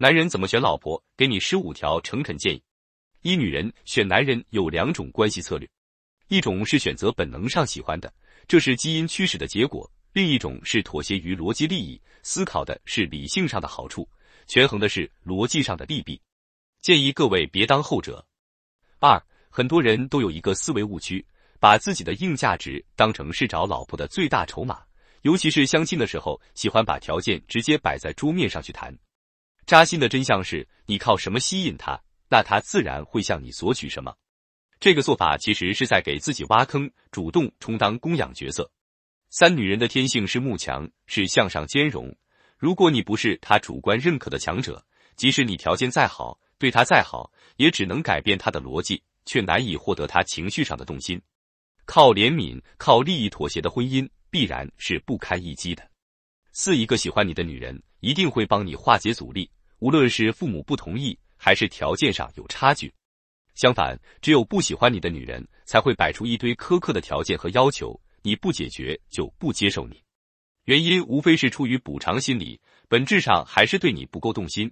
男人怎么选老婆？给你十五条诚恳建议。一、女人选男人有两种关系策略，一种是选择本能上喜欢的，这是基因驱使的结果；另一种是妥协于逻辑利益，思考的是理性上的好处，权衡的是逻辑上的利弊。建议各位别当后者。二、很多人都有一个思维误区，把自己的硬价值当成是找老婆的最大筹码，尤其是相亲的时候，喜欢把条件直接摆在桌面上去谈。扎心的真相是你靠什么吸引他，那他自然会向你索取什么。这个做法其实是在给自己挖坑，主动充当供养角色。三女人的天性是慕强，是向上兼容。如果你不是她主观认可的强者，即使你条件再好，对她再好，也只能改变她的逻辑，却难以获得她情绪上的动心。靠怜悯、靠利益妥协的婚姻，必然是不堪一击的。四一个喜欢你的女人，一定会帮你化解阻力。无论是父母不同意，还是条件上有差距，相反，只有不喜欢你的女人，才会摆出一堆苛刻的条件和要求，你不解决就不接受你。原因无非是出于补偿心理，本质上还是对你不够动心。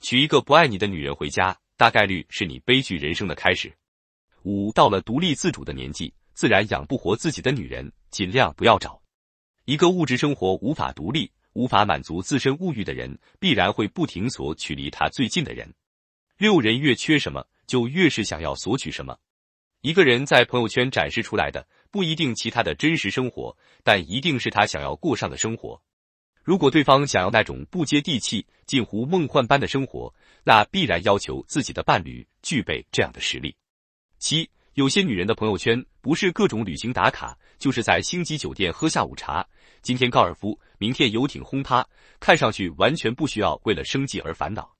娶一个不爱你的女人回家，大概率是你悲剧人生的开始。五，到了独立自主的年纪，自然养不活自己的女人，尽量不要找。一个物质生活无法独立。无法满足自身物欲的人，必然会不停索取离他最近的人。六人越缺什么，就越是想要索取什么。一个人在朋友圈展示出来的，不一定其他的真实生活，但一定是他想要过上的生活。如果对方想要那种不接地气、近乎梦幻般的生活，那必然要求自己的伴侣具备这样的实力。七，有些女人的朋友圈不是各种旅行打卡。就是在星级酒店喝下午茶，今天高尔夫，明天游艇轰趴，看上去完全不需要为了生计而烦恼。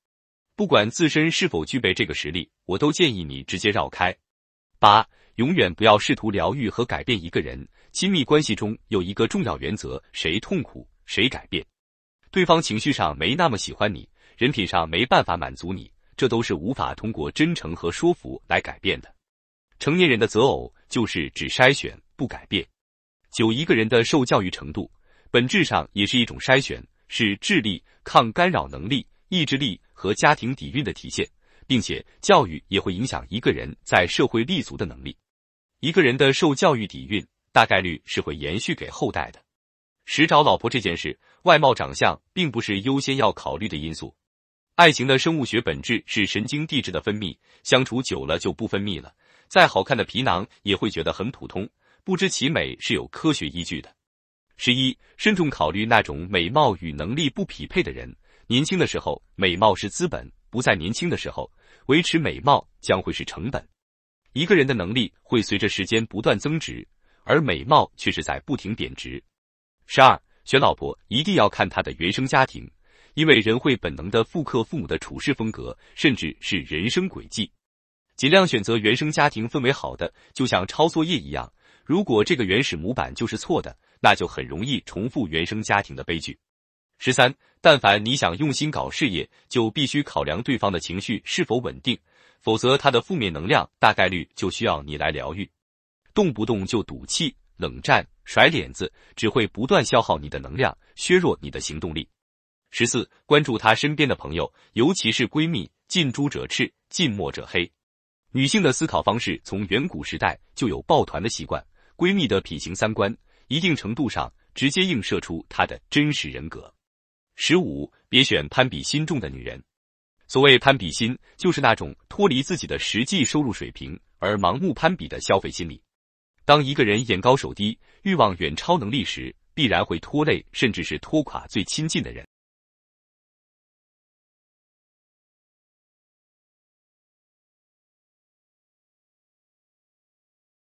不管自身是否具备这个实力，我都建议你直接绕开。八，永远不要试图疗愈和改变一个人。亲密关系中有一个重要原则：谁痛苦谁改变。对方情绪上没那么喜欢你，人品上没办法满足你，这都是无法通过真诚和说服来改变的。成年人的择偶就是只筛选不改变。九一个人的受教育程度，本质上也是一种筛选，是智力、抗干扰能力、意志力和家庭底蕴的体现，并且教育也会影响一个人在社会立足的能力。一个人的受教育底蕴，大概率是会延续给后代的。十找老婆这件事，外貌长相并不是优先要考虑的因素。爱情的生物学本质是神经递质的分泌，相处久了就不分泌了，再好看的皮囊也会觉得很普通。不知其美是有科学依据的。十一，慎重考虑那种美貌与能力不匹配的人。年轻的时候，美貌是资本；不再年轻的时候，维持美貌将会是成本。一个人的能力会随着时间不断增值，而美貌却是在不停贬值。十二，选老婆一定要看她的原生家庭，因为人会本能的复刻父母的处事风格，甚至是人生轨迹。尽量选择原生家庭氛围好的，就像抄作业一样。如果这个原始模板就是错的，那就很容易重复原生家庭的悲剧。十三，但凡你想用心搞事业，就必须考量对方的情绪是否稳定，否则他的负面能量大概率就需要你来疗愈，动不动就赌气、冷战、甩脸子，只会不断消耗你的能量，削弱你的行动力。十四，关注他身边的朋友，尤其是闺蜜，近朱者赤，近墨者黑。女性的思考方式从远古时代就有抱团的习惯。闺蜜的品行三观，一定程度上直接映射出她的真实人格。十五，别选攀比心重的女人。所谓攀比心，就是那种脱离自己的实际收入水平而盲目攀比的消费心理。当一个人眼高手低、欲望远超能力时，必然会拖累甚至是拖垮最亲近的人。